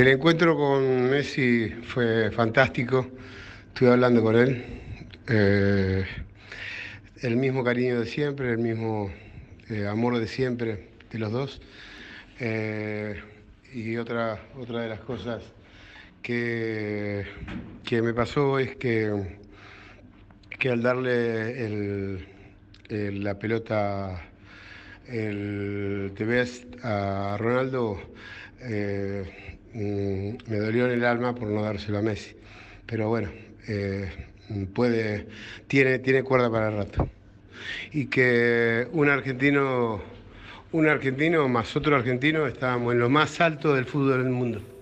El encuentro con Messi fue fantástico, estuve hablando con él, eh, el mismo cariño de siempre, el mismo eh, amor de siempre de los dos. Eh, y otra, otra de las cosas que, que me pasó es que, que al darle la pelota el, te ves a Ronaldo, eh, mm, me dolió en el alma por no dárselo a Messi. Pero bueno, eh, puede, tiene, tiene cuerda para el rato. Y que un argentino, un argentino más otro argentino estábamos en lo más alto del fútbol del mundo.